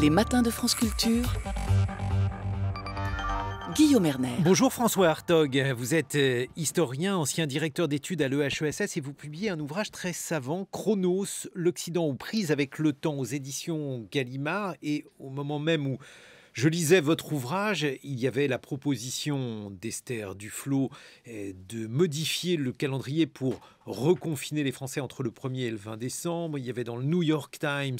Les matins de France Culture. Guillaume Erner. Bonjour François Hartog, vous êtes euh, historien, ancien directeur d'études à l'EHESS et vous publiez un ouvrage très savant, Chronos, l'Occident aux prises avec le temps aux éditions Gallimard. Et au moment même où je lisais votre ouvrage, il y avait la proposition d'Esther Duflo euh, de modifier le calendrier pour reconfiner les Français entre le 1er et le 20 décembre. Il y avait dans le New York Times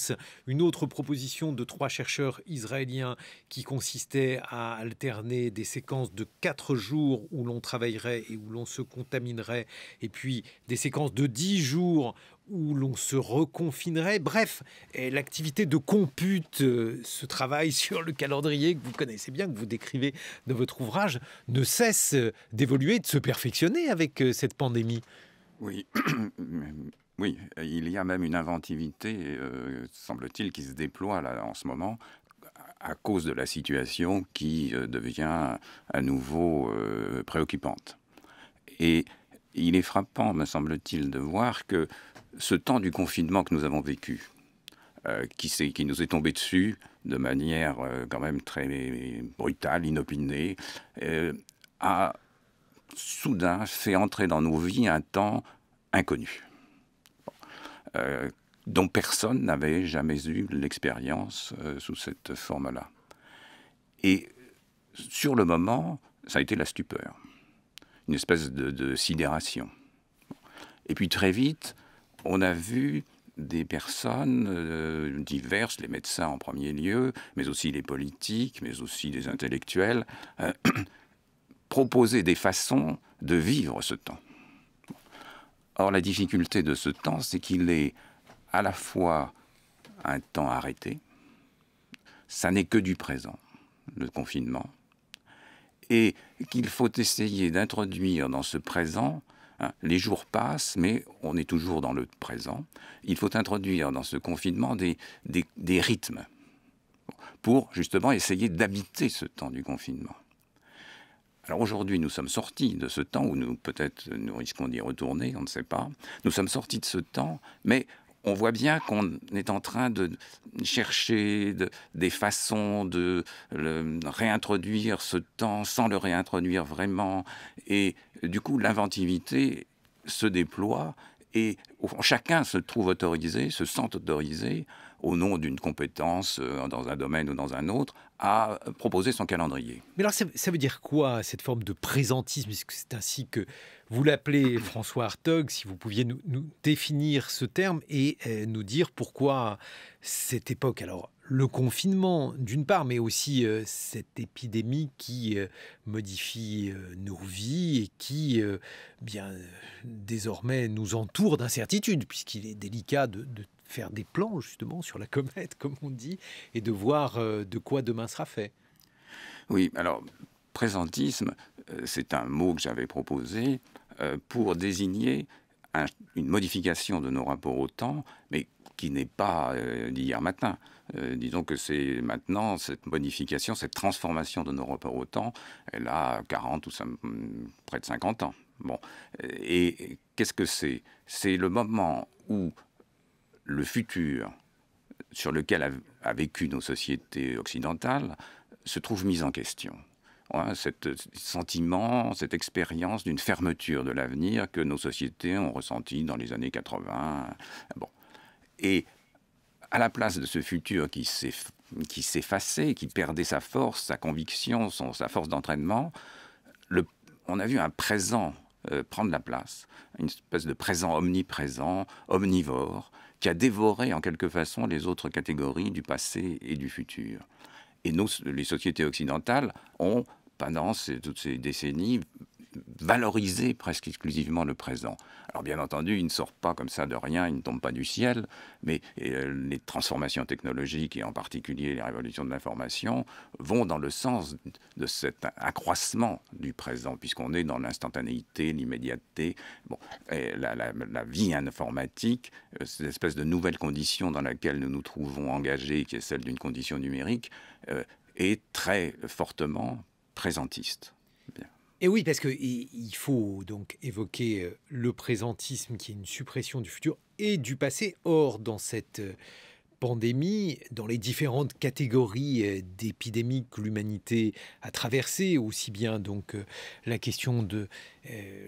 une autre proposition de trois chercheurs israéliens qui consistait à alterner des séquences de quatre jours où l'on travaillerait et où l'on se contaminerait, et puis des séquences de dix jours où l'on se reconfinerait. Bref, l'activité de compute, euh, ce travail sur le calendrier que vous connaissez bien, que vous décrivez dans votre ouvrage, ne cesse euh, d'évoluer, de se perfectionner avec euh, cette pandémie. Oui. oui, il y a même une inventivité, semble-t-il, qui se déploie là, en ce moment à cause de la situation qui devient à nouveau préoccupante. Et il est frappant, me semble-t-il, de voir que ce temps du confinement que nous avons vécu, euh, qui, nous est tombé dessus de manière euh, quand même très brutale, inopinée, euh, a soudain fait entrer dans nos vies un temps inconnu, dont personne n'avait jamais eu l'expérience sous cette forme-là. Et sur le moment, ça a été la stupeur, une espèce de sidération. Et puis très vite, on a vu des personnes euh, diverses, les médecins en premier lieu, mais aussi les politiques, mais aussi les intellectuels, euh, proposer des façons de vivre ce temps. Or, la difficulté de ce temps, c'est qu'il est à la fois un temps arrêté, ça n'est que du présent, le confinement, et qu'il faut essayer d'introduire dans ce présent Hein, les jours passent, mais on est toujours dans le présent. Il faut introduire dans ce confinement des, des, rythmes pour justement essayer d'habiter ce temps du confinement. Alors aujourd'hui, nous sommes sortis de ce temps où nous peut-être nous risquons d'y retourner, on ne sait pas. Nous sommes sortis de ce temps, mais on voit bien qu'on est en train de chercher des façons de réintroduire ce temps sans le réintroduire vraiment. Et du coup, l'inventivité se déploie et chacun se trouve autorisé, se sent autorisé au nom d'une compétence euh, dans un domaine ou dans un autre, à proposer son calendrier. Mais alors, ça, veut dire quoi, cette forme de présentisme Est-ce que c'est ainsi que vous l'appelez, François Hartog, si vous pouviez nous, définir ce terme et euh, nous dire pourquoi cette époque Alors, le confinement, d'une part, mais aussi euh, cette épidémie qui euh, modifie nos vies et qui, bien, désormais, nous entoure d'incertitudes, puisqu'il est délicat de, de faire des plans justement sur la comète, comme on dit, et de voir euh, de quoi demain sera fait. Oui, alors présentisme, euh, c'est un mot que j'avais proposé euh, pour désigner une modification de nos rapports au temps, mais qui n'est pas d'hier matin. disons que c'est maintenant cette modification, cette transformation de nos rapports au temps, elle a 40 ou près de 50 ans. Bon, et qu'est-ce que c'est C'est le moment où le futur sur lequel a, vécu nos sociétés occidentales se trouve mis en question. cet sentiment, cette expérience d'une fermeture de l'avenir que nos sociétés ont ressenti dans les années 80. Bon. Et à la place de ce futur qui s'effaçait, qui perdait sa force, sa conviction, son, sa force d'entraînement, on a vu un présent euh, prendre la place, une espèce de présent omniprésent, omnivore, qui a dévoré en quelque façon les autres catégories du passé et du futur. Et nous, les sociétés occidentales ont, pendant ces, toutes ces décennies, valoriser presque exclusivement le présent. Alors bien entendu, il ne sort pas comme ça de rien, il ne tombe pas du ciel, mais euh, les transformations technologiques et en particulier les révolutions de l'information vont dans le sens de cet accroissement du présent, puisqu'on est dans l'instantanéité, l'immédiateté, bon, la, vie informatique, euh, cette espèce de nouvelle condition dans laquelle nous nous trouvons engagés, qui est celle d'une condition numérique, euh, est très fortement présentiste. Bien. Et oui, parce qu'il faut donc évoquer euh, le présentisme qui est une suppression du futur et du passé. Or, dans cette euh, pandémie, dans les différentes catégories euh, d'épidémies que l'humanité a traversées, aussi bien donc la question de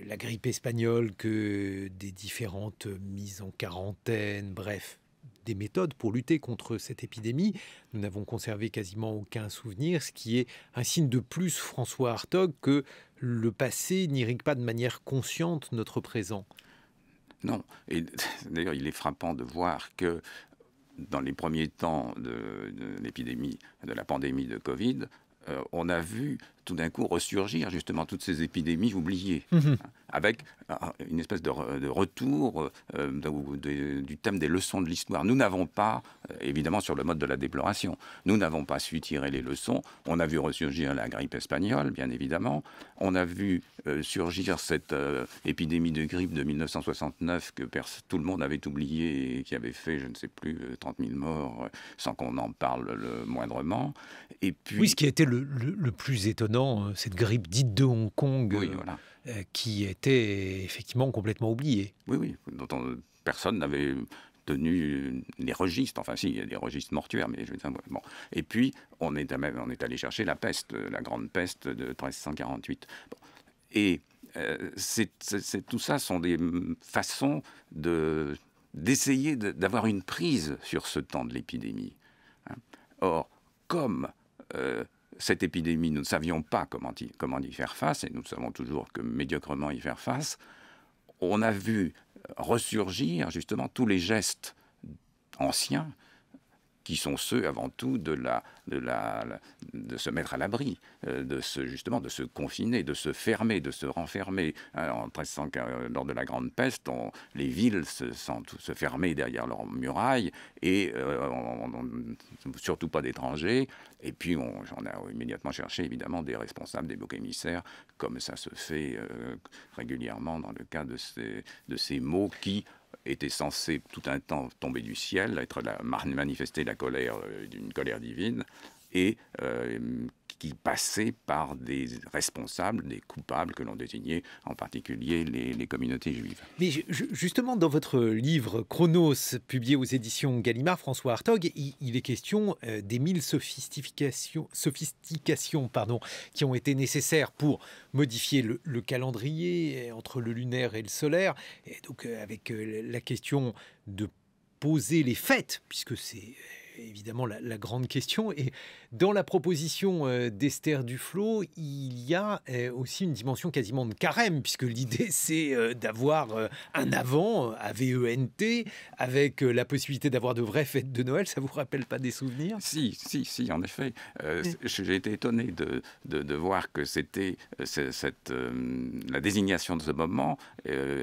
la grippe espagnole que des différentes mises en quarantaine, bref, des méthodes pour lutter contre cette épidémie. Nous n'avons conservé quasiment aucun souvenir, ce qui est un signe de plus, François Hartog, que le passé n'irrigue pas de manière consciente notre présent. Non, et d'ailleurs il est frappant de voir que dans les premiers temps de, l'épidémie, de la pandémie de Covid, euh, on a vu d'un coup ressurgir justement toutes ces épidémies oubliées, mhm. avec euh, une espèce de, retour euh, du thème des leçons de l'histoire. Nous n'avons pas, euh, évidemment sur le mode de la déploration, nous n'avons pas su tirer les leçons. On a vu ressurgir la grippe espagnole, bien évidemment. On a vu surgir cette épidémie de grippe de 1969 que tout le monde avait oublié et qui avait fait, je ne sais plus, 30 000 morts sans qu'on en parle le moindrement. Et puis... Oui, ce qui a été le plus étonnant euh, cette grippe dite de Hong Kong, euh, euh, qui était effectivement complètement oubliée. Oui, oui, dont personne n'avait tenu les registres. Enfin, si, il y a des registres mortuaires, mais je bon. Et puis, on est, on est allé chercher la peste, la grande peste de 1348. Et tout ça sont des mm, façons de, d'essayer d'avoir une prise sur ce temps de l'épidémie. Hein. Or, comme cette épidémie, nous ne savions pas comment y, faire face, et nous savons toujours que médiocrement y faire face, on a vu ressurgir justement tous les gestes anciens qui sont ceux avant tout de, la, de, la, de se mettre à l'abri, euh, de se, justement de se confiner, de se fermer, de se renfermer. Euh, en 1300, euh, lors de la Grande Peste, on, les villes se, se fermaient derrière leurs murailles et surtout pas d'étrangers. Et puis on, a immédiatement cherché évidemment des responsables, des boucs émissaires, comme ça se fait régulièrement dans le cas de ces, de ces mots qui était censé tout un temps tomber du ciel, être la, manifester la colère, euh, d'une colère divine, et euh, qui passait par des responsables, des coupables que l'on désignait, en particulier les, communautés juives. Mais justement, dans votre livre Chronos, publié aux éditions Gallimard, François Hartog, il, est question euh, des mille sophistications, sophistications pardon, qui ont été nécessaires pour modifier le, calendrier euh, entre le lunaire et le solaire, et donc avec la question de poser les fêtes, puisque c'est évidemment la, grande question. Et dans la proposition euh, d'Esther Duflo, il y a euh, aussi une dimension quasiment de carême, puisque l'idée c'est euh, d'avoir un avant, AVENT, avec la possibilité d'avoir de vraies fêtes de Noël. Ça vous rappelle pas des souvenirs Si, si, si, en effet. J'ai été étonné de, de, voir que c'était cette la désignation de ce moment,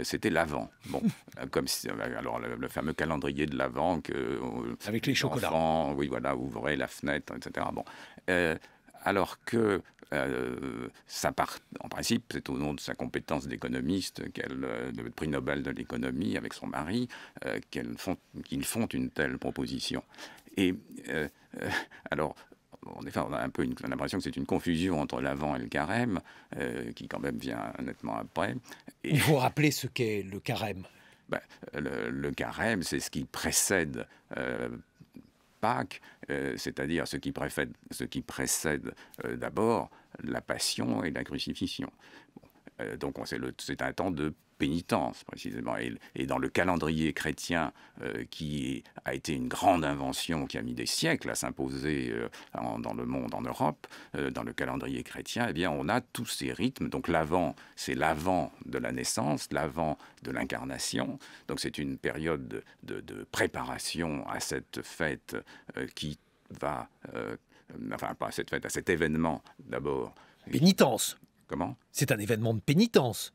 c'était l'avant. Bon, comme si, alors le, fameux calendrier de l'avant que avec les chocolats oui, voilà, ouvrez la fenêtre, etc. Bon. Euh, alors que euh, ça part, en principe, c'est au nom de sa compétence d'économiste, qu'elle, de euh, prix Nobel de l'économie avec son mari, qu'ils font, font, une telle proposition. Et alors, on a un peu l'impression que c'est une confusion entre l'avant et le carême, qui quand même vient nettement après. Il faut rappeler ce qu'est le carême. Ben, le, carême, c'est ce qui précède Pâques, euh, c'est-à-dire ce qui, précède euh, d'abord la passion et la crucifixion. Euh, donc c'est un temps de pénitence, précisément. Et, dans le calendrier chrétien, euh, qui a été une grande invention, qui a mis des siècles à s'imposer euh, dans le monde, en Europe, euh, dans le calendrier chrétien, eh bien, on a tous ces rythmes. Donc l'avant, c'est l'avant de la naissance, l'avant de l'incarnation. Donc c'est une période de, de, préparation à cette fête qui va... Enfin, pas à cette fête, à cet événement d'abord. Pénitence. Comment C'est un événement de pénitence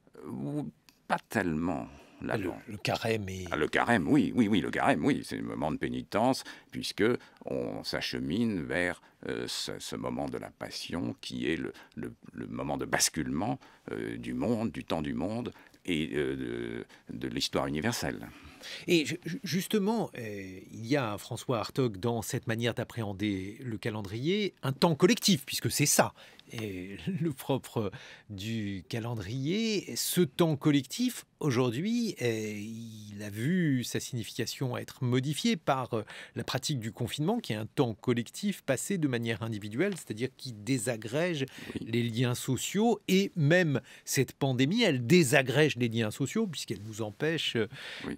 pas tellement. Là le, carême et... Ah, le carême, oui, oui, oui, le carême, oui, c'est le moment de pénitence, puisque on s'achemine vers euh, ce, moment de la passion qui est le, moment de basculement euh, du monde, du temps du monde et euh, de, l'histoire universelle. Et justement, eh, il y a, François Hartog, dans cette manière d'appréhender le calendrier, un temps collectif, puisque c'est ça et le propre du calendrier. Ce temps collectif, aujourd'hui, eh, il a vu sa signification être modifiée par euh, la pratique du confinement, qui est un temps collectif passé de manière individuelle, c'est-à-dire qui désagrège les liens sociaux, et même cette pandémie, elle désagrège les liens sociaux, puisqu'elle nous empêche euh,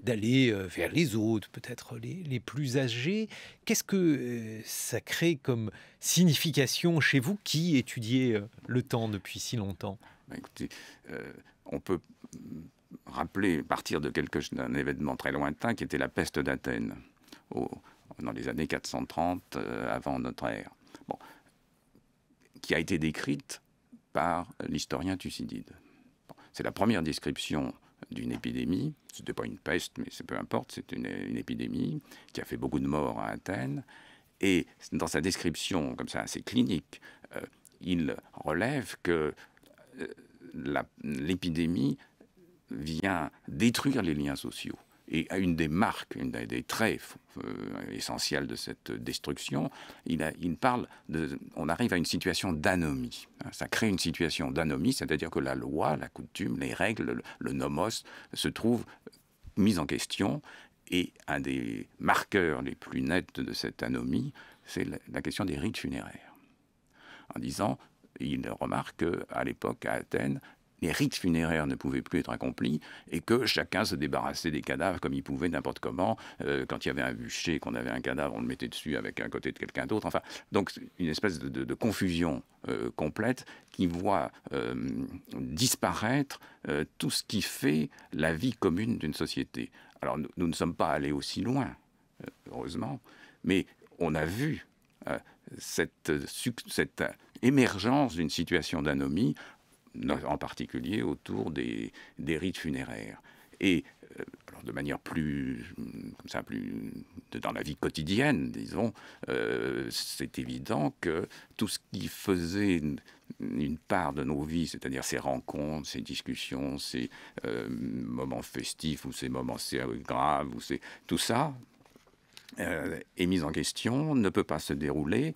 d'aller euh, vers les autres, peut-être les plus âgés. Qu'est-ce que euh, ça crée comme signification chez vous qui étudiez euh, le temps depuis si longtemps bah, euh, on peut rappeler, partir de quelque d'un événement très lointain qui était la peste d'Athènes dans les années 430 avant notre ère, qui a été décrite par l'historien Thucydide. C'est la première description d'une épidémie. C'était pas une peste, mais c'est peu importe, c'est une, épidémie qui a fait beaucoup de morts à Athènes. Et dans sa description, comme ça, assez clinique, euh, il relève que euh, l'épidémie vient détruire les liens sociaux. Et à une des marques, une des traits euh, essentiels de cette destruction, il, parle de, on arrive à une situation d'anomie. Hein, ça crée une situation d'anomie, c'est-à-dire que la loi, la coutume, les règles, le nomos se trouvent mis en question. Et un des marqueurs les plus nets de cette anomie, c'est la question des rites funéraires. En disant, il remarque qu'à l'époque, à Athènes, les rites funéraires ne pouvaient plus être accomplis et que chacun se débarrassait des cadavres comme il pouvait n'importe comment. Euh, quand il y avait un bûcher, qu'on avait un cadavre, on le mettait dessus avec un côté de quelqu'un d'autre. Enfin, donc une espèce de, confusion euh, complète qui voit euh, disparaître tout ce qui fait la vie commune d'une société. Alors nous, ne sommes pas allés aussi loin, heureusement, mais on a vu cette émergence d'une situation d'anomie euh, en particulier autour des, rites funéraires. Et euh, de manière plus, mm, comme ça, plus dans la vie quotidienne, disons, euh, c'est évident que tout ce qui faisait une, part de nos vies, c'est-à-dire ces rencontres, ces discussions, ces moments festifs ou ces moments graves, ou c'est tout ça est mis en question, ne peut pas se dérouler,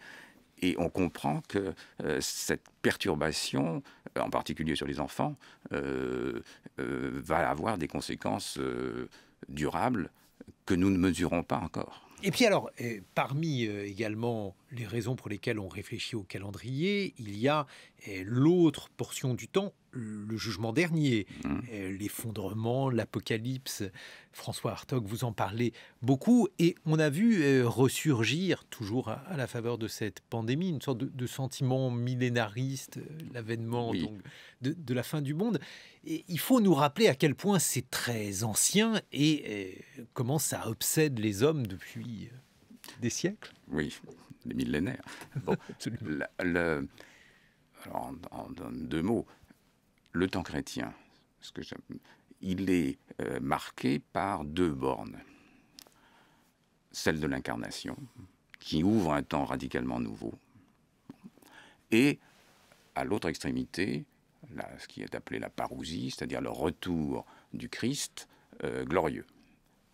et on comprend que cette perturbation euh, en particulier sur les enfants, euh, euh, va avoir des conséquences durables que nous ne mesurons pas encore. Et puis alors, parmi également les raisons pour lesquelles on réfléchit au calendrier, il y a l'autre portion du temps le jugement dernier, mmh. euh, l'effondrement, l'apocalypse. François Hartog, vous en parlez beaucoup et on a vu euh, ressurgir, toujours à la faveur de cette pandémie, une sorte de, sentiment millénariste, euh, l'avènement de, la fin du monde. il faut nous rappeler à quel point c'est très ancien et comment ça obsède les hommes depuis des siècles. Oui, des millénaires. en deux mots, le temps chrétien, que il est euh, marqué par deux bornes. Celle de l'incarnation, qui ouvre un temps radicalement nouveau, et à l'autre extrémité, ce qui est appelé la parousie, c'est-à-dire le retour du Christ euh, glorieux,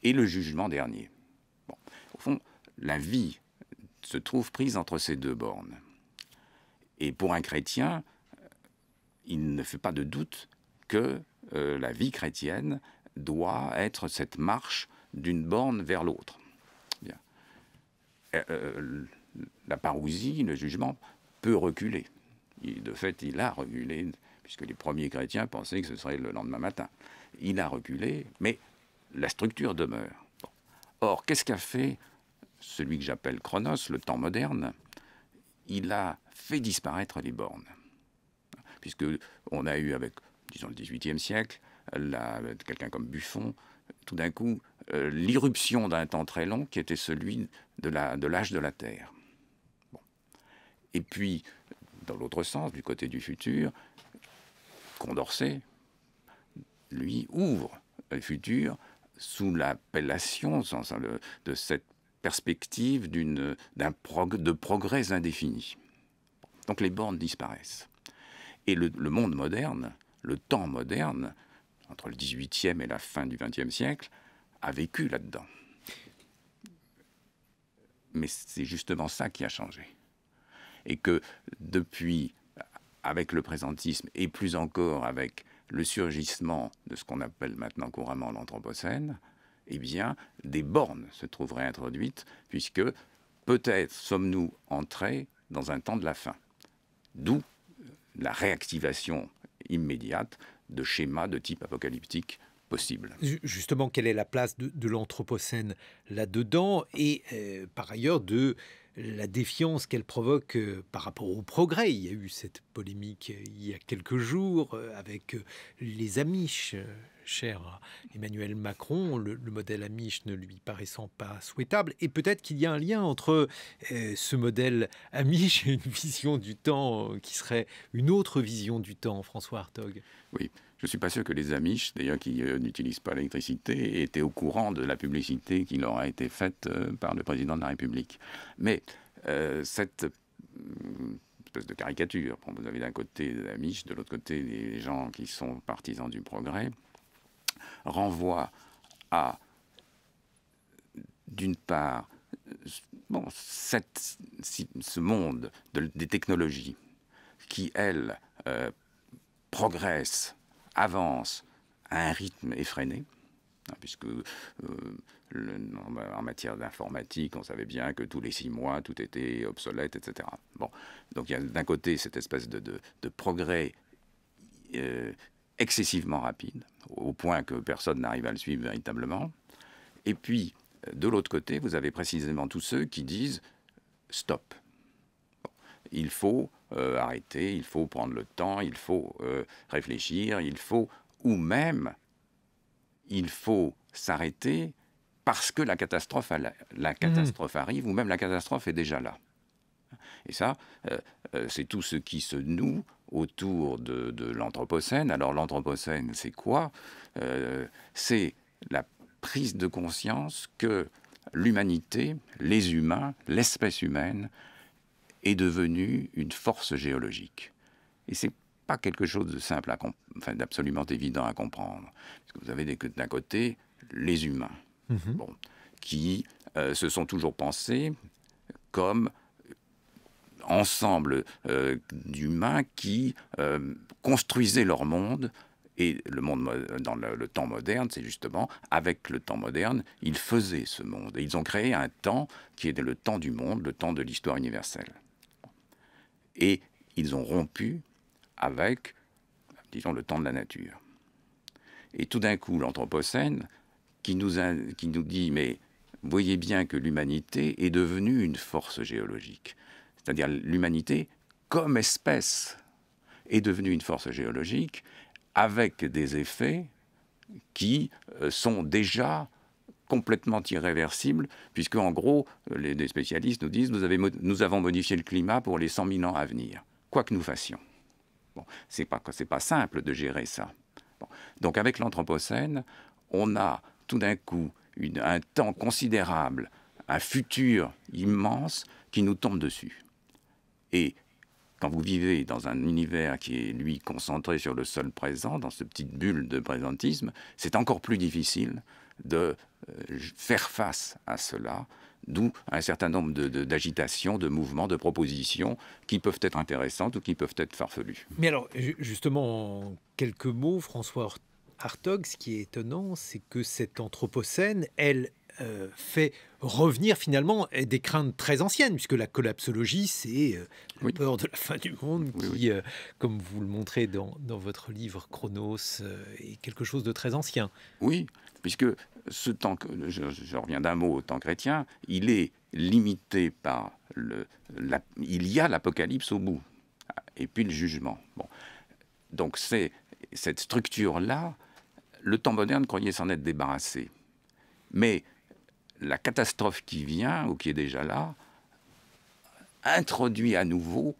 et le jugement dernier. Au fond, la vie se trouve prise entre ces deux bornes. Et pour un chrétien, il ne fait pas de doute que euh, la vie chrétienne doit être cette marche d'une borne vers l'autre. Euh, euh, la parousie, le jugement, peut reculer. de fait, il a reculé, puisque les premiers chrétiens pensaient que ce serait le lendemain matin. Il a reculé, mais la structure demeure. Or, qu'est-ce qu'a fait celui que j'appelle Chronos, le temps moderne Il a fait disparaître les bornes puisque on a eu avec, disons, le XVIIIe siècle, quelqu'un comme Buffon, tout d'un coup, euh, l'irruption d'un temps très long qui était celui de l'âge de, la Terre. Et puis, dans l'autre sens, du côté du futur, Condorcet, lui, ouvre le futur sous l'appellation de cette perspective de progrès indéfini. Donc les bornes disparaissent. Et le, monde moderne, le temps moderne, entre le 18e et la fin du 20e siècle, a vécu là-dedans. Mais c'est justement ça qui a changé. Et que depuis, avec le présentisme, et plus encore avec le surgissement de ce qu'on appelle maintenant couramment l'Anthropocène, eh bien, des bornes se trouveraient introduites, puisque peut-être sommes-nous entrés dans un temps de la fin. D'où la réactivation immédiate de schémas de type apocalyptique possible. Justement, quelle est la place de, l'Anthropocène là-dedans et euh, par ailleurs de la défiance qu'elle provoque euh, par rapport au progrès Il y a eu cette polémique euh, il y a quelques jours avec les Amish cher Emmanuel Macron, le, modèle Amish ne lui paraissant pas souhaitable. Et peut-être qu'il y a un lien entre euh, ce modèle Amish et une vision du temps euh, qui serait une autre vision du temps, François Hartog. Oui, je ne suis pas sûr que les Amish, d'ailleurs, qui euh, n'utilisent pas l'électricité, étaient au courant de la publicité qui leur a été faite par le président de la République. Mais cette mm, espèce de caricature. Vous avez d'un côté les Amish, de l'autre côté les gens qui sont partisans du progrès renvoie à, d'une part, bon, cette, ce monde des technologies qui, elles, euh, progressent, avancent à un rythme effréné, hein, puisque euh, en matière d'informatique, on savait bien que tous les six mois, tout était obsolète, etc. Bon, donc il y a d'un côté cette espèce de, progrès euh, excessivement rapide, au point que personne n'arrive à le suivre véritablement. Et puis, de l'autre côté, vous avez précisément tous ceux qui disent stop. Il faut euh, arrêter, il faut prendre le temps, il faut euh, réfléchir, il faut, ou même, il faut s'arrêter parce que la catastrophe, la mhm. catastrophe arrive, ou même la catastrophe est déjà là. Et ça, euh, c'est tout ce qui se noue autour de, l'Anthropocène. Alors l'Anthropocène, c'est quoi euh, C'est la prise de conscience que l'humanité, les humains, l'espèce humaine est devenue une force géologique. Et c'est pas quelque chose de simple, à d'absolument évident à comprendre. Parce vous avez d'un côté les humains, mmh qui euh, se sont toujours pensés comme ensemble euh, d'humains qui euh, construisaient leur monde. Et le monde dans le, temps moderne, c'est justement avec le temps moderne, ils faisaient ce monde. Et ils ont créé un temps qui était le temps du monde, le temps de l'histoire universelle. Et ils ont rompu avec, disons, le temps de la nature. Et tout d'un coup, l'Anthropocène, qui nous dit, mais voyez bien que l'humanité est devenue une force géologique. C'est-à-dire l'humanité, comme espèce, est devenue une force géologique avec des effets qui euh, sont déjà complètement irréversibles, puisque en gros, les, spécialistes nous disent nous, avons modifié le climat pour les 100 000 ans à venir, quoi que nous fassions. Bon, c'est pas, simple de gérer ça. Donc avec l'Anthropocène, on a tout d'un coup une, un temps considérable, un futur immense qui nous tombe dessus. Et quand vous vivez dans un univers qui est, lui, concentré sur le seul présent, dans cette petite bulle de présentisme, c'est encore plus difficile de euh, faire face à cela, d'où un certain nombre d'agitations, de, de, mouvements, de propositions qui peuvent être intéressantes ou qui peuvent être farfelues. Mais alors, justement, en quelques mots, François Hartog, ce qui est étonnant, c'est que cette Anthropocène, elle, euh, fait revenir finalement des craintes très anciennes, puisque la collapsologie, c'est euh, peur de la fin du monde, qui, euh, comme vous le montrez dans, votre livre Chronos, est quelque chose de très ancien. Oui, puisque ce temps, que, je, reviens d'un mot au temps chrétien, il est limité par le... il y a l'apocalypse au bout, et puis le jugement. Bon. Donc c'est cette structure-là, le temps moderne croyait s'en être débarrassé. Mais la catastrophe qui vient ou qui est déjà là introduit à nouveau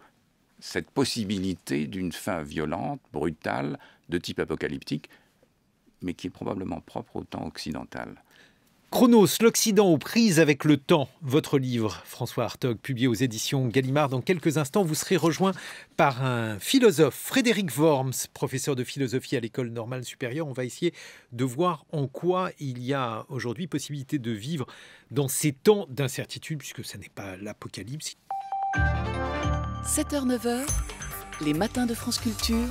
cette possibilité d'une fin violente, brutale, de type apocalyptique, mais qui est probablement propre au temps occidental. Chronos, l'Occident aux prises avec le temps. Votre livre, François Hartog, publié aux éditions Gallimard. Dans quelques instants, vous serez rejoint par un philosophe, Frédéric Worms, professeur de philosophie à l'École normale supérieure. On va essayer de voir en quoi il y a aujourd'hui possibilité de vivre dans ces temps d'incertitude, puisque ce n'est pas l'apocalypse. 7h-9h, les matins de France Culture,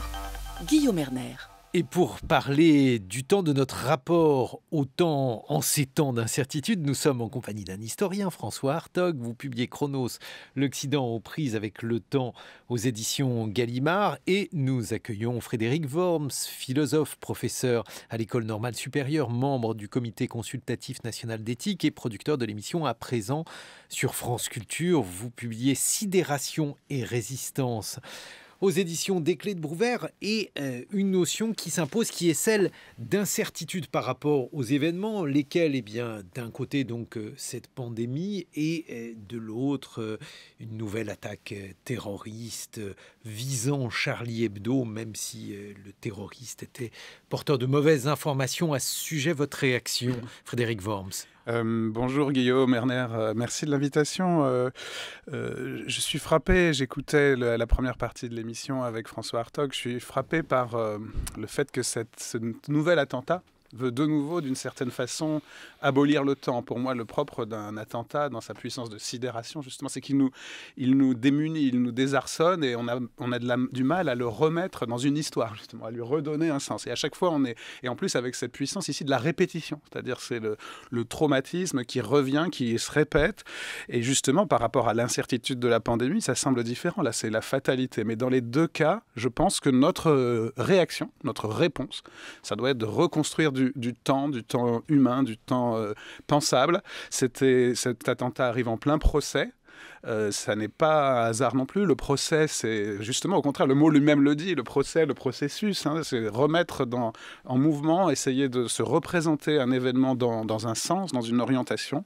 Guillaume Erner. Et pour parler du temps, de notre rapport au temps en ces temps d'incertitude, nous sommes en compagnie d'un historien, François Hartog. Vous publiez Chronos, l'Occident aux prises avec le temps aux éditions Gallimard. Et nous accueillons Frédéric Worms, philosophe, professeur à l'École normale supérieure, membre du Comité consultatif national d'éthique et producteur de l'émission À présent sur France Culture. Vous publiez Sidération et résistance aux éditions des Clés de Brouwer et euh, une notion qui s'impose qui est celle d'incertitude par rapport aux événements, lesquels, eh bien, d'un côté, donc, euh, cette pandémie et euh, de l'autre, une nouvelle attaque terroriste visant Charlie Hebdo, même si le terroriste était porteur de mauvaises informations à ce sujet. Votre réaction, Frédéric Worms euh, bonjour Guillaume Erner, euh, merci de l'invitation. Euh, je suis frappé, j'écoutais la première partie de l'émission avec François Hartog, je suis frappé par le fait que ce nouvel attentat veut de nouveau, d'une certaine façon, abolir le temps. Pour moi, le propre d'un attentat, dans sa puissance de sidération, justement, c'est qu'il nous, il nous démunit, il nous désarçonne et on a, on a de du mal à le remettre dans une histoire, justement, à lui redonner un sens. Et à chaque fois, on est, et en plus avec cette puissance ici de la répétition, c'est-à-dire c'est le, le traumatisme qui revient, qui se répète. Et justement, par rapport à l'incertitude de la pandémie, ça semble différent. Là, c'est la fatalité. Mais dans les deux cas, je pense que notre euh, réaction, notre réponse, ça doit être de reconstruire du du, temps, du temps humain, du temps euh, pensable. pensable. Cet attentat arrive en plein procès. Euh, ça n'est pas hasard non plus. Le procès, c'est justement au contraire, le mot lui-même le dit, le procès, le processus, hein, c'est remettre dans, en mouvement, essayer de se représenter un événement dans, un sens, dans une orientation.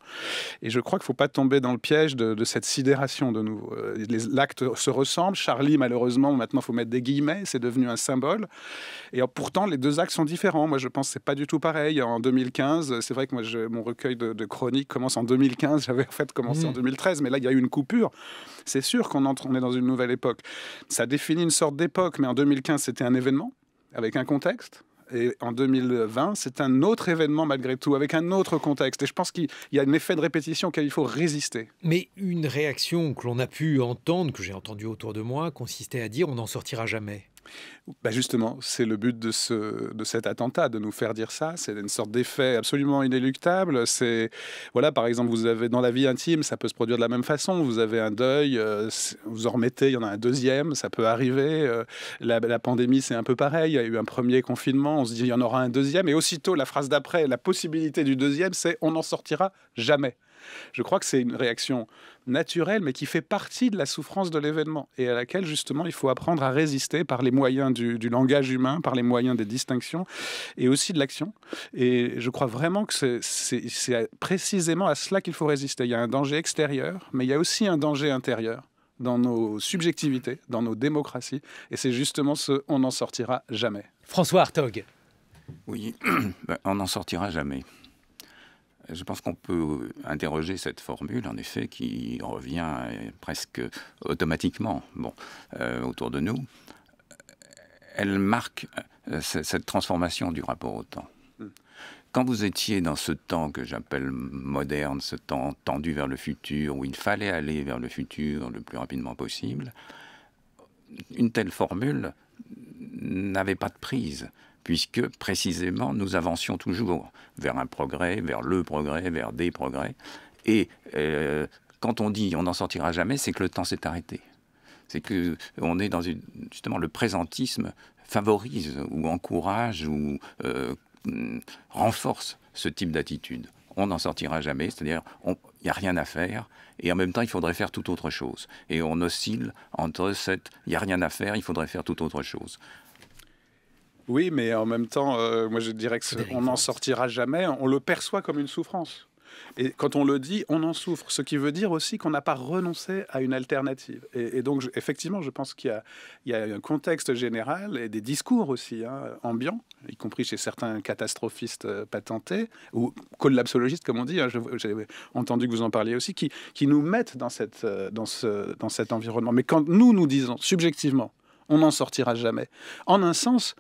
Et je crois qu'il ne faut pas tomber dans le piège de, cette sidération de nouveau. Euh, L'acte se ressemble. Charlie, malheureusement, maintenant, il faut mettre des guillemets, c'est devenu un symbole. Et pourtant, les deux actes sont différents. Moi, je pense que ce pas du tout pareil. En 2015, c'est vrai que moi, mon recueil de, chroniques commence en 2015. J'avais en fait commencé en 2013, mmh. mais là, il y a eu une coupe c'est sûr qu'on est dans une nouvelle époque. Ça définit une sorte d'époque, mais en 2015, c'était un événement avec un contexte. Et en 2020, c'est un autre événement malgré tout, avec un autre contexte. Et je pense qu'il y a un effet de répétition auquel il faut résister. Mais une réaction que l'on a pu entendre, que j'ai entendue autour de moi, consistait à dire on n'en sortira jamais. Bah, justement, c'est le but de, ce, de cet attentat, de nous faire dire ça. C'est une sorte d'effet absolument inéluctable. C'est voilà, par exemple, vous avez dans la vie intime, ça peut se produire de la même façon. Vous avez un deuil, euh, vous en remettez, il y en a un deuxième, ça peut arriver. Euh, la, la, pandémie, c'est un peu pareil. Il y a eu un premier confinement, on se dit il y en aura un deuxième, et aussitôt la phrase d'après, la possibilité du deuxième, c'est on n'en sortira jamais. Je crois que c'est une réaction naturel, mais qui fait partie de la souffrance de l'événement et à laquelle justement il faut apprendre à résister par les moyens du, langage humain, par les moyens des distinctions et aussi de l'action. Et je crois vraiment que c'est précisément à cela qu'il faut résister. Il y a un danger extérieur, mais il y a aussi un danger intérieur dans nos subjectivités, dans nos démocraties. Et c'est justement ce on n'en sortira jamais. François Artaud. Oui, ben, on n'en sortira jamais. Je pense qu'on peut euh, interroger cette formule, en effet, qui revient euh, presque automatiquement bon, euh, autour de nous. Elle marque cette transformation du rapport au temps. Hmm. Quand vous étiez dans ce temps que j'appelle moderne, ce temps tendu vers le futur, où il fallait aller vers le futur le plus rapidement possible, une telle formule n'avait pas de prise puisque précisément nous avancions toujours vers un progrès, vers le progrès, vers des progrès. Et euh, quand on dit on n'en sortira jamais, c'est que le temps s'est arrêté. C'est que on est dans justement le présentisme favorise ou encourage ou euh, renforce ce type d'attitude. On n'en sortira jamais, c'est-à-dire il n'y a rien à faire, et en même temps il faudrait faire tout autre chose. Et on oscille entre cette il n'y a rien à faire, il faudrait faire tout autre chose. Oui, mais en même temps, euh, moi je dirais qu'on n'en sortira jamais. On le perçoit comme une souffrance. Et quand on le dit, on en souffre. Ce qui veut dire aussi qu'on n'a pas renoncé à une alternative. Et, donc, effectivement, je pense qu'il y, a un contexte général et des discours aussi hein, ambiants, y compris chez certains catastrophistes euh, patentés ou collapsologistes, comme on dit. Hein, J'ai entendu que vous en parliez aussi, qui, nous mettent dans, cette, euh, dans cet environnement. Mais quand nous, nous disons subjectivement, on n'en sortira jamais. En un sens,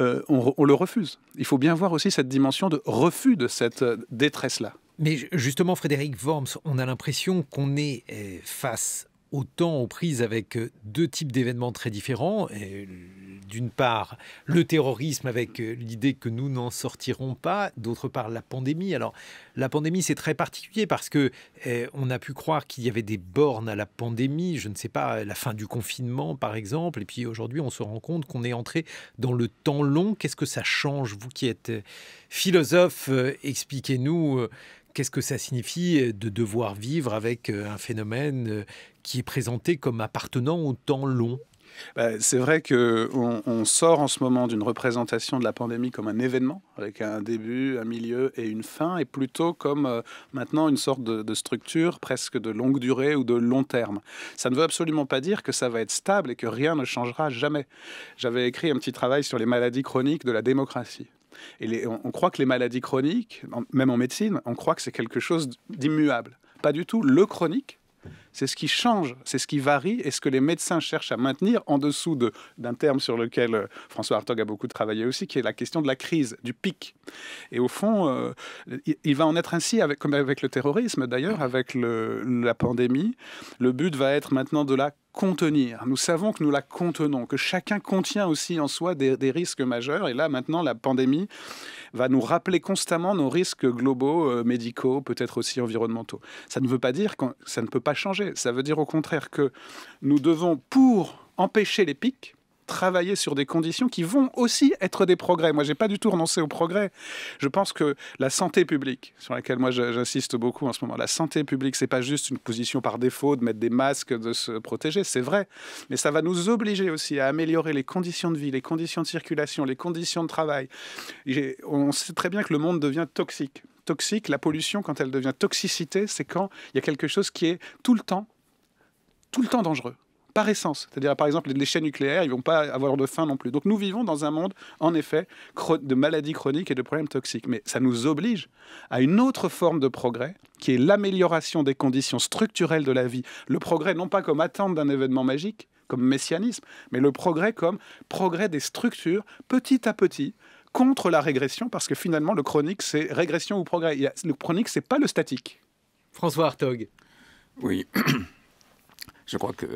euh, on, on le refuse. Il faut bien voir aussi cette dimension de refus de cette euh, détresse-là. Mais justement, Frédéric Worms, on a l'impression qu'on est euh, face autant aux prises avec deux types d'événements très différents, d'une part, le terrorisme avec euh, l'idée que nous n'en sortirons pas, d'autre part, la pandémie. Alors, la pandémie, c'est très particulier parce que eh, on a pu croire qu'il y avait des bornes à la pandémie, je ne sais pas, la fin du confinement, par exemple, et puis aujourd'hui, on se rend compte qu'on est entré dans le temps long. Qu'est-ce que ça change, vous qui êtes euh, philosophe, euh, expliquez-nous qu'est-ce que ça signifie de devoir vivre avec un phénomène qui est présenté comme appartenant au temps long bah, c'est vrai qu'on on sort en ce moment d'une représentation de la pandémie comme un événement, avec un début, un milieu et une fin, et plutôt comme euh, maintenant une sorte de, structure presque de longue durée ou de long terme. Ça ne veut absolument pas dire que ça va être stable et que rien ne changera jamais. J'avais écrit un petit travail sur les maladies chroniques de la démocratie. Et on, croit que les maladies chroniques, même en médecine, on croit que c'est quelque chose d'immuable. Pas du tout. Le chronique, c'est ce qui change, c'est ce qui varie et ce que les médecins cherchent à maintenir en dessous d'un terme sur lequel euh, François Hartog a beaucoup travaillé aussi, qui est la question de la crise, du pic. Et au fond, euh, il, va en être ainsi, avec, comme avec le terrorisme d'ailleurs, avec le, la pandémie. Le but va être maintenant de la contenir. Nous savons que nous la contenons, que chacun contient aussi en soi des, risques majeurs. Et là, maintenant, la pandémie va nous rappeler constamment nos risques globaux, euh, médicaux, peut-être aussi environnementaux. Ça ne veut pas dire que ça ne peut pas changer. Ça veut dire au contraire que nous devons, pour empêcher les pics, travailler sur des conditions qui vont aussi être des progrès. Moi, j'ai pas du tout renoncé au progrès. Je pense que la santé publique, sur laquelle moi j'insiste beaucoup en ce moment, la santé publique, c'est pas juste une position par défaut de mettre des masques, de se protéger, c'est vrai, mais ça va nous obliger aussi à améliorer les conditions de vie, les conditions de circulation, les conditions de travail. on sait très bien que le monde devient toxique. Toxique, la pollution, quand elle devient toxicité, c'est quand il y a quelque chose qui est tout le temps, tout le temps dangereux par essence. C'est-à-dire, par exemple, les déchets nucléaires, ils vont pas avoir de fin non plus. Donc nous vivons dans un monde, en effet, de maladies chroniques et de problèmes toxiques. Mais ça nous oblige à une autre forme de progrès, qui est l'amélioration des conditions structurelles de la vie. Le progrès, non pas comme attente d'un événement magique, comme messianisme, mais le progrès comme progrès des structures, petit à petit, contre la régression, parce que finalement, le chronique, c'est régression ou progrès. Le chronique, c'est pas le statique. François Hartog. Oui. Je crois que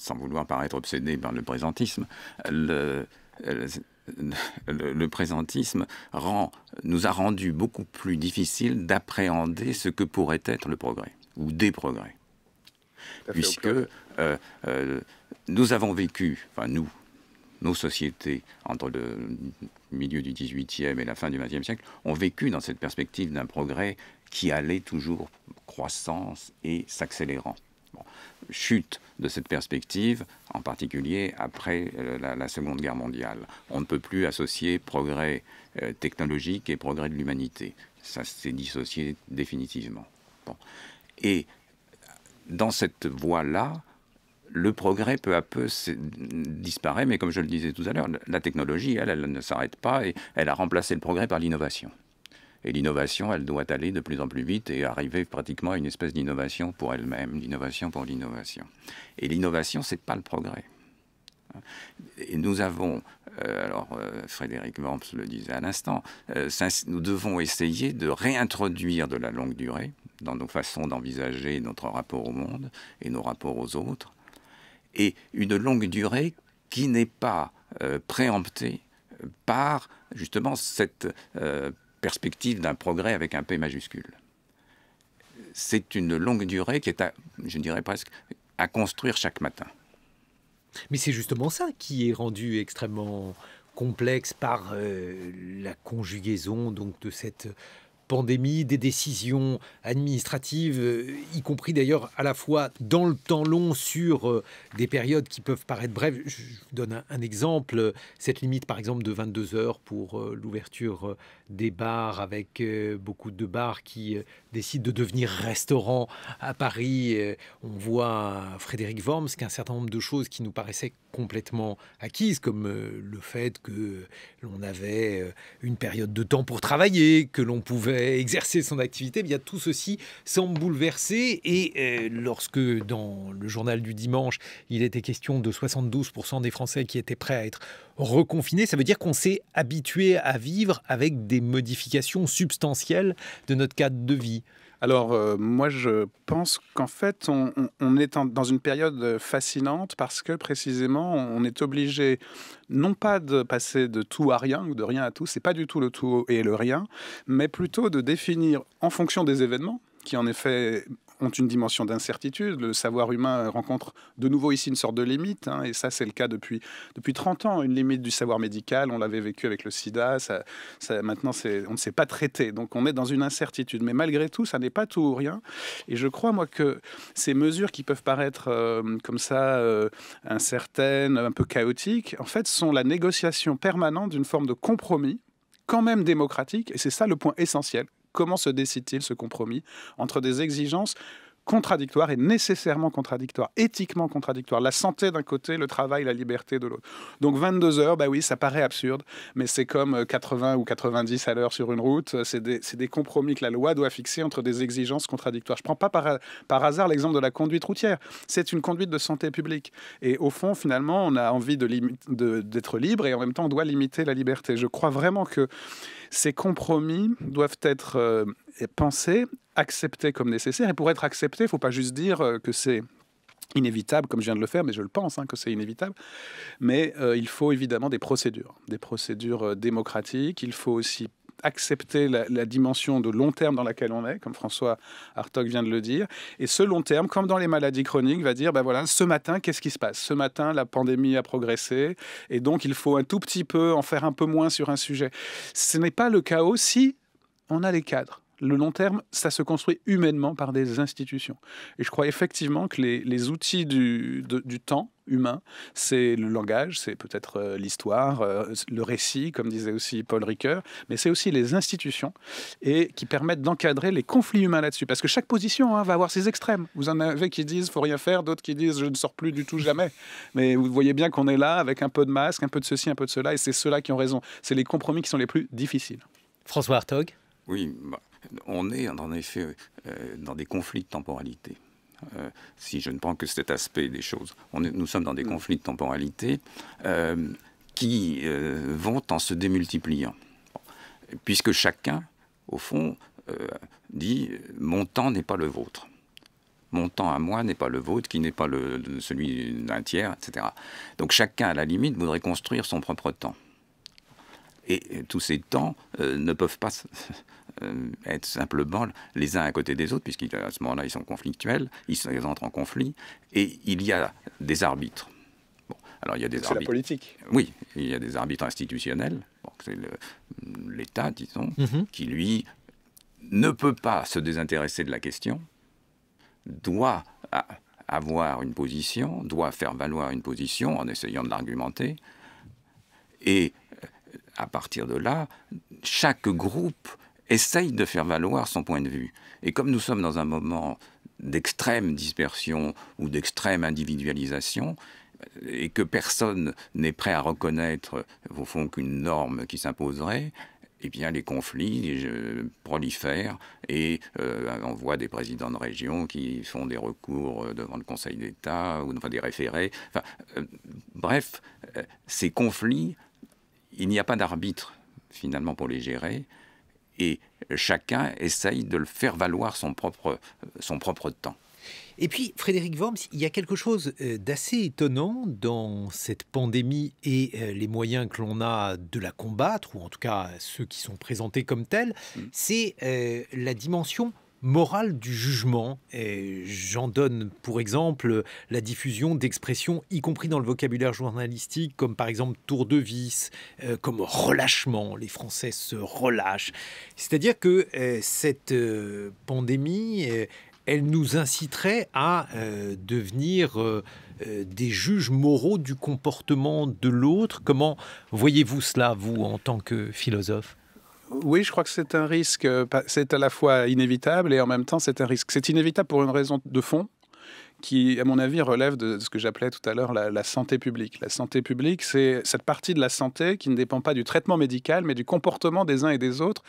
sans vouloir paraître obsédé par le présentisme, le, le, présentisme rend, nous a rendu beaucoup plus difficile d'appréhender ce que pourrait être le progrès, ou des progrès. Puisque euh, euh, nous avons vécu, enfin nous, nos sociétés, entre le milieu du 18e et la fin du 20e siècle, ont vécu dans cette perspective d'un progrès qui allait toujours croissance et s'accélérant chute de cette perspective, en particulier après euh, la, Seconde Guerre mondiale. On ne peut plus associer progrès euh, technologique et progrès de l'humanité. Ça s'est dissocié définitivement. Et dans cette voie-là, le progrès peu à peu disparaît, mais comme je le disais tout à l'heure, la technologie, elle, elle ne s'arrête pas et elle a remplacé le progrès par l'innovation. Et l'innovation, elle doit aller de plus en plus vite et arriver pratiquement à une espèce d'innovation pour elle-même, d'innovation pour l'innovation. Et l'innovation, ce n'est pas le progrès. Et nous avons, euh, alors euh, Frédéric Vamps le disait à l'instant, euh, nous devons essayer de réintroduire de la longue durée dans nos façons d'envisager notre rapport au monde et nos rapports aux autres, et une longue durée qui n'est pas préemptée par justement cette perspective d'un progrès avec un P majuscule. C'est une longue durée qui est, à, je dirais presque, à construire chaque matin. Mais c'est justement ça qui est rendu extrêmement complexe par euh, la conjugaison donc de cette pandémie, des décisions administratives, euh, y compris d'ailleurs à la fois dans le temps long sur euh, des périodes qui peuvent paraître brèves. Je vous donne un, un exemple, cette limite par exemple de 22 heures pour l'ouverture des bars avec euh, beaucoup de bars qui euh, décident de devenir restaurant à Paris. Euh, on voit Frédéric Worms qu'un certain nombre de choses qui nous paraissaient complètement acquises, comme le fait que l'on avait une période de temps pour travailler, que l'on pouvait exercer son activité, bien tout ceci semble bouleverser. Et lorsque dans le journal du dimanche, il était question de 72% des Français qui étaient prêts à être reconfinés, ça veut dire qu'on s'est habitué à vivre avec des modification substantielle de notre cadre de vie alors, euh, moi, je pense qu'en fait, on, est dans une période fascinante parce que précisément, on est obligé non pas de passer de tout à rien ou de rien à tout, c'est pas du tout le tout et le rien, mais plutôt de définir en fonction des événements qui en effet ont une dimension d'incertitude. Le savoir humain rencontre de nouveau ici une sorte de limite, hein, et ça c'est le cas depuis, depuis 30 ans, une limite du savoir médical, on l'avait vécu avec le sida, ça, ça maintenant on ne sait pas traiter, donc on est dans une incertitude. Mais malgré tout, ça n'est pas tout ou rien, et je crois moi que ces mesures qui peuvent paraître euh, comme ça euh, incertaines, un peu chaotiques, en fait sont la négociation permanente d'une forme de compromis quand même démocratique, et c'est ça le point essentiel Comment se décide-t-il ce compromis entre des exigences contradictoire et nécessairement contradictoire, éthiquement contradictoire. La santé d'un côté, le travail, la liberté de l'autre. Donc 22 heures, bah oui, ça paraît absurde, mais c'est comme 80 euh, ou 90 à l'heure sur une route. Euh, c'est des, compromis que la loi doit fixer entre des exigences contradictoires. Je ne prends pas par, hasard l'exemple de la conduite routière. C'est une conduite de santé publique. Et au fond, finalement, on a envie d'être d'être libre et en même temps, on doit limiter la liberté. Je crois vraiment que ces compromis doivent être euh, pensés accepté comme nécessaire. Et pour être accepté, il ne faut pas juste dire euh, que c'est inévitable, comme je viens de le faire, mais je le pense hein, que c'est inévitable. Mais euh, il faut évidemment des procédures, des procédures euh, démocratiques. Il faut aussi accepter la, dimension de long terme dans laquelle on est, comme François Hartog vient de le dire. Et ce long terme, comme dans les maladies chroniques, va dire, ben voilà, ce matin, qu'est-ce qui se passe Ce matin, la pandémie a progressé, et donc il faut un tout petit peu en faire un peu moins sur un sujet. Ce n'est pas le chaos si on a les cadres le long terme, ça se construit humainement par des institutions. Et je crois effectivement que les, outils du, temps humain, c'est le langage, c'est peut-être euh, l'histoire, euh, le récit, comme disait aussi Paul Ricoeur, mais c'est aussi les institutions et qui permettent d'encadrer les conflits humains là-dessus. Parce que chaque position hein, va avoir ses extrêmes. Vous en avez qui disent faut rien faire, d'autres qui disent je ne sors plus du tout jamais. Mais vous voyez bien qu'on est là avec un peu de masque, un peu de ceci, un peu de cela, et c'est ceux-là qui ont raison. C'est les compromis qui sont les plus difficiles. François Hartog. Oui, bah, on est en effet euh, dans des conflits de temporalité. Euh, si je ne prends que cet aspect des choses, nous sommes dans des mm. conflits de temporalité euh, qui vont en se démultipliant, puisque chacun, au fond, dit mon temps n'est pas le vôtre, mon temps à moi n'est pas le vôtre, qui n'est pas celui d'un tiers, etc. Donc chacun, à la limite, voudrait construire son propre temps. Et tous ces temps ne peuvent pas euh, être simplement les uns à côté des autres, puisqu'à ce moment-là, ils sont conflictuels, ils, entrent en conflit, et il y a des arbitres. Bon, alors il y a des arbitres. la politique. Euh, oui, il y a des arbitres institutionnels, c'est mm, l'État, disons, mhm. qui lui ne peut pas se désintéresser de la question, doit avoir une position, doit faire valoir une position en essayant de l'argumenter. Et euh, à partir de là, chaque groupe essaye de faire valoir son point de vue. Et comme nous sommes dans un moment d'extrême dispersion ou d'extrême individualisation, et que personne n'est prêt à reconnaître, au fond, qu'une norme qui s'imposerait, eh bien, les conflits prolifèrent et euh, on voit des présidents de région qui font des recours euh, devant le Conseil d'État ou enfin, des référés. Euh, bref, ces conflits, il n'y a pas d'arbitre finalement pour les gérer et chacun essaye de le faire valoir son propre, son propre temps. Et puis, Frédéric Worms, il y a quelque chose euh, d'assez étonnant dans cette pandémie et euh, les moyens que l'on a de la combattre, ou en tout cas ceux qui sont présentés comme tels, mm. c'est euh, la dimension morale du jugement. Et j'en donne pour exemple la diffusion d'expressions, y compris dans le vocabulaire journalistique, comme par exemple tour de vis, euh, comme relâchement. Les Français se relâchent. C'est-à-dire que euh, cette euh, pandémie, elle nous inciterait à devenir des juges moraux du comportement de l'autre. Comment voyez-vous cela, vous, en tant que philosophe oui, je crois que c'est un risque. Euh, c'est à la fois inévitable et en même temps, c'est un risque. C'est inévitable pour une raison de fond, qui, à mon avis, relève de ce que j'appelais tout à l'heure la, santé publique. La santé publique, c'est cette partie de la santé qui ne dépend pas du traitement médical, mais du comportement des uns et des autres.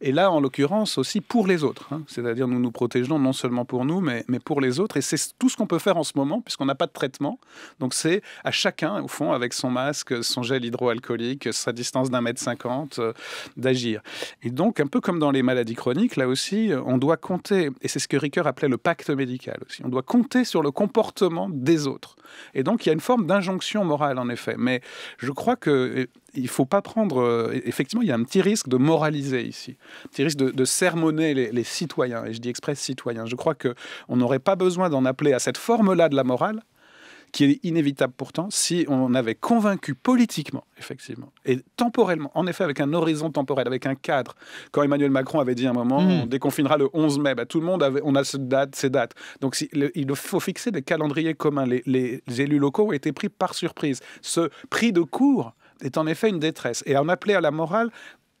Et là, en l'occurrence, aussi pour les autres. Hein. C'est-à-dire, nous nous protégeons non seulement pour nous, mais, mais pour les autres. Et c'est tout ce qu'on peut faire en ce moment, puisqu'on n'a pas de traitement. Donc, c'est à chacun, au fond, avec son masque, son gel hydroalcoolique, sa distance d'un mètre cinquante, euh, d'agir. Et donc, un peu comme dans les maladies chroniques, là aussi, on doit compter, et c'est ce que Ricoeur appelait le pacte médical aussi, on doit compter sur le comportement des autres. Et donc il y a une forme d'injonction morale en effet. Mais je crois que eh, il faut pas prendre. Euh, e-, effectivement, il y a un petit risque de moraliser ici, un petit risque de, sermonner les, citoyens. Et je dis exprès citoyens. Je crois que on n'aurait pas besoin d'en appeler à cette forme-là de la morale qui est inévitable pourtant, si on avait convaincu politiquement, effectivement, et temporellement, en effet, avec un horizon temporel, avec un cadre. Quand Emmanuel Macron avait dit un moment, hmm. on déconfinera le 11 mai, bah, tout le monde avait, on a cette date, ces dates. Donc il faut fixer des calendriers communs. Les, élus locaux ont été pris par surprise. Ce prix de cours est en effet une détresse. Et en appeler à la morale,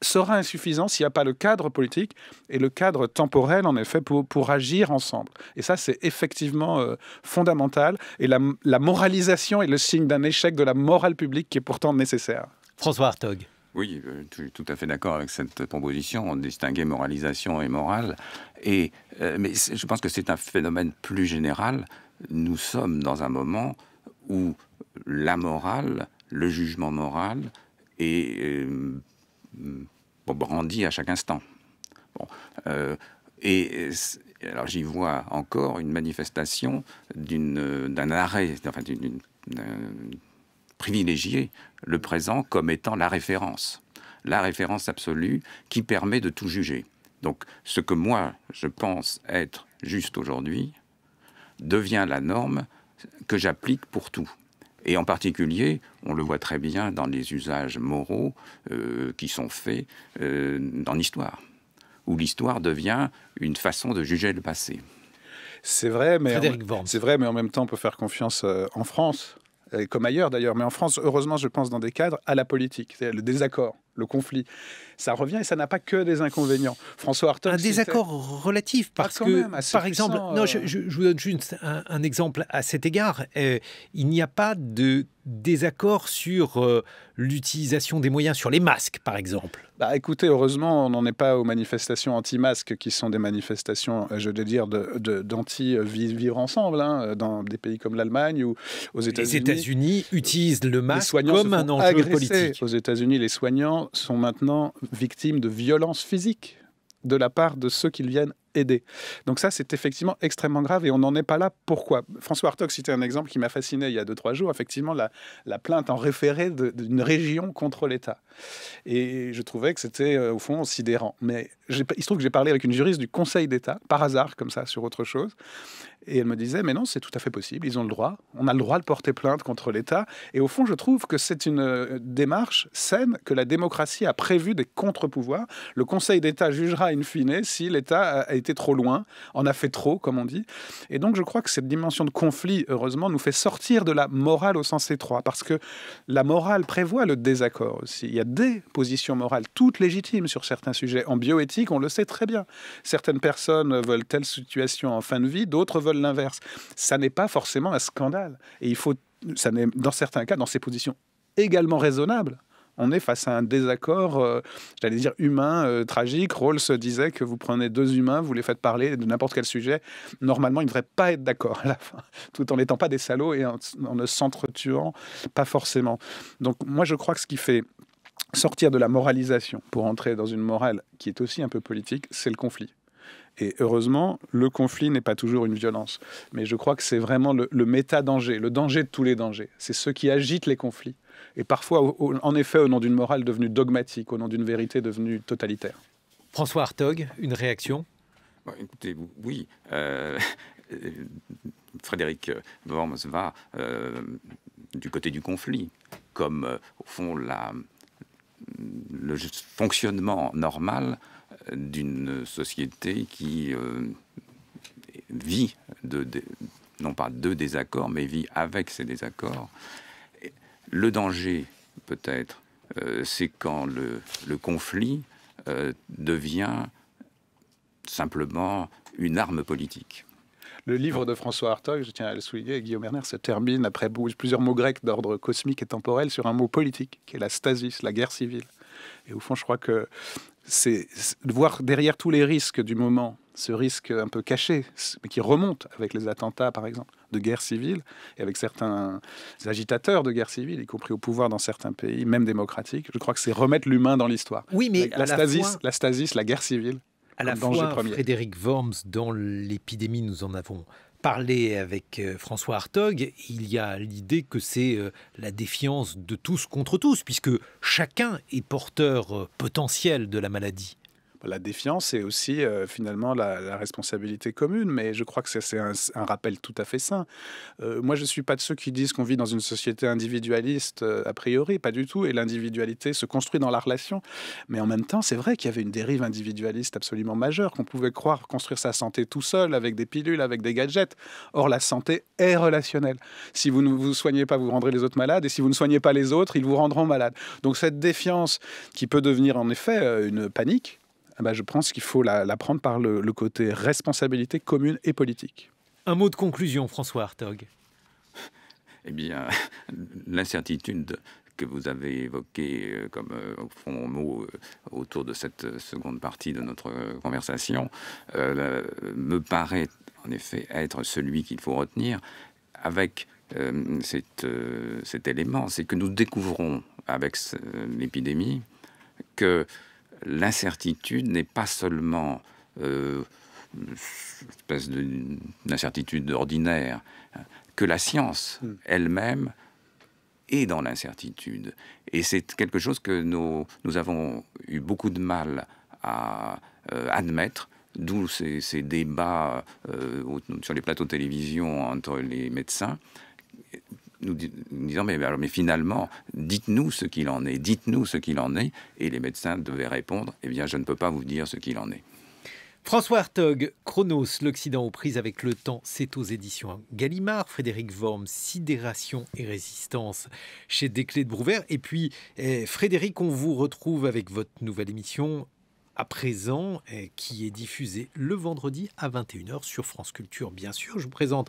sera insuffisant s'il n'y a pas le cadre politique et le cadre temporel, en effet, pour, pour agir ensemble. Et ça, c'est effectivement euh, fondamental. Et la, moralisation est le signe d'un échec de la morale publique qui est pourtant nécessaire. François Hartog. Oui, euh, tout à fait d'accord avec cette proposition. distinguer moralisation et morale. Et, euh, mais je pense que c'est un phénomène plus général. Nous sommes dans un moment où la morale, le jugement moral est Mm, Brandit à chaque instant. Euh, et alors j'y vois encore une manifestation d'un arrêt, enfin d'une privilégier le présent comme étant la référence, la référence absolue qui permet de tout juger. Donc ce que moi je pense être juste aujourd'hui devient la norme que j'applique pour tout. Et en particulier, on le voit très bien dans les usages moraux euh, qui sont faits euh, dans l'histoire, où l'histoire devient une façon de juger le passé. C'est vrai, mais c'est vrai, mais en même temps, on peut faire confiance euh, en France, comme ailleurs d'ailleurs, mais en France, heureusement, je pense dans des cadres à la politique, c'est-à-dire le désaccord le conflit. Ça revient et ça n'a pas que des inconvénients. François arthur Un désaccord relatif, ah, parce que, par exemple, euh. je, vous donne juste un, exemple à cet égard. Euh, il n'y a pas de désaccord sur euh, l'utilisation des moyens, sur les masques, par exemple. Bah, écoutez, heureusement, on n'en est pas aux manifestations anti-masques, qui sont des manifestations, je dois dire, d'anti-vivre ensemble, hein, dans des pays comme l'Allemagne ou aux États-Unis. Les États-Unis utilisent le masque comme un enjeu politique. Aux États-Unis, les soignants sont maintenant victimes de violences physiques de la part de ceux qui viennent aider. Donc ça, c'est effectivement extrêmement grave et on n'en est pas là. Pourquoi François Hartog citait un exemple qui m'a fasciné il y a deux trois jours, effectivement, la, la plainte en référé d'une région contre l'État. Et je trouvais que c'était, euh, au fond, sidérant. Mais il se trouve que j'ai parlé avec une juriste du Conseil d'État, par hasard, comme ça, sur autre chose. Et elle me disait, mais non, c'est tout à fait possible, ils ont le droit, on a le droit de porter plainte contre l'État. Et au fond, je trouve que c'est une euh, démarche saine que la démocratie a prévu des contre-pouvoirs. Le Conseil d'État jugera in fine si l'État a été trop loin, on a fait trop, comme on dit. Et donc, je crois que cette dimension de conflit, heureusement, nous fait sortir de la morale au sens étroit, parce que la morale prévoit le désaccord aussi. Il y a des positions morales, toutes légitimes sur certains sujets. En bioéthique, on le sait très bien. Certaines personnes veulent telle situation en fin de vie, d'autres veulent l'inverse. Ça n'est pas forcément un scandale. Et il faut, ça n'est dans certains cas, dans ces positions également raisonnables on est face à un désaccord, euh, j'allais dire humain, euh, tragique. Rawls disait que vous prenez deux humains, vous les faites parler de n'importe quel sujet. Normalement, ils ne devraient pas être d'accord à la fin, tout en n'étant pas des salauds et en, ne s'entretuant pas forcément. Donc, moi, je crois que ce qui fait sortir de la moralisation pour entrer dans une morale qui est aussi un peu politique, c'est le conflit. Et heureusement, le conflit n'est pas toujours une violence. Mais je crois que c'est vraiment le, le méta-danger, le danger de tous les dangers. C'est ce qui agite les conflits et parfois, en effet, au nom d'une morale devenue dogmatique, au nom d'une vérité devenue totalitaire. François Hartog, une réaction Écoutez, oui. Euh, euh, Frédéric Worms va euh, du côté du conflit, comme au fond la, le fonctionnement normal d'une société qui vit de, non pas de désaccords, mais vit avec ses désaccords le danger, peut-être, euh, c'est quand le, conflit euh, devient simplement une arme politique. Le livre de François Hartog, je tiens à le souligner, Guillaume Erner se termine après plusieurs mots grecs d'ordre cosmique et temporel sur un mot politique, qui est la stasis, la guerre civile. Et au fond, je crois que c'est voir derrière tous les risques du moment, ce risque un peu caché, mais qui remonte avec les attentats, par exemple, de guerre civile, et avec certains agitateurs de guerre civile, y compris au pouvoir dans certains pays, même démocratiques. Je crois que c'est remettre l'humain dans l'histoire. Oui, mais la, stasis, la, stasis, la guerre civile, à la fois, Frédéric Worms, dans l'épidémie, nous en avons Parler avec euh, François Hartog, il y a l'idée que c'est euh, la défiance de tous contre tous, puisque chacun est porteur euh, potentiel de la maladie la défiance et aussi euh, finalement la, responsabilité commune. Mais je crois que c'est un, rappel tout à fait sain. Euh, moi, je ne suis pas de ceux qui disent qu'on vit dans une société individualiste, euh, a priori, pas du tout. Et l'individualité se construit dans la relation. Mais en même temps, c'est vrai qu'il y avait une dérive individualiste absolument majeure, qu'on pouvait croire construire sa santé tout seul, avec des pilules, avec des gadgets. Or, la santé est relationnelle. Si vous ne vous soignez pas, vous rendrez les autres malades. Et si vous ne soignez pas les autres, ils vous rendront malades. Donc cette défiance qui peut devenir en effet une panique, ah bah, je pense qu'il faut la, prendre par le, côté responsabilité commune et politique. Un mot de conclusion, François Hartog. Eh bien, l'incertitude que vous avez évoquée euh, comme euh, fond mot euh, autour de cette seconde partie de notre conversation me paraît en effet être celui qu'il faut retenir avec cet, élément, c'est que nous découvrons avec l'épidémie que l'incertitude n'est pas seulement euh, une espèce d'incertitude ordinaire, hein, que la science hmm. elle-même est dans l'incertitude. Et c'est quelque chose que nous, avons eu beaucoup de mal à euh, admettre, d'où ces, débats euh, sur les plateaux de télévision entre les médecins nous, disons, mais, mais finalement, dites-nous ce qu'il en est, dites-nous ce qu'il en est. Et les médecins devaient répondre eh bien, je ne peux pas vous dire ce qu'il en est. François Hartog, Chronos, l'Occident aux prises avec le temps, c'est aux éditions Gallimard. Frédéric Vorm, Sidération et résistance chez Desclés de Brouwer. Et puis, eh, Frédéric, on vous retrouve avec votre nouvelle émission à présent, eh, qui est diffusée le vendredi à 21h sur France Culture, bien sûr. Je vous présente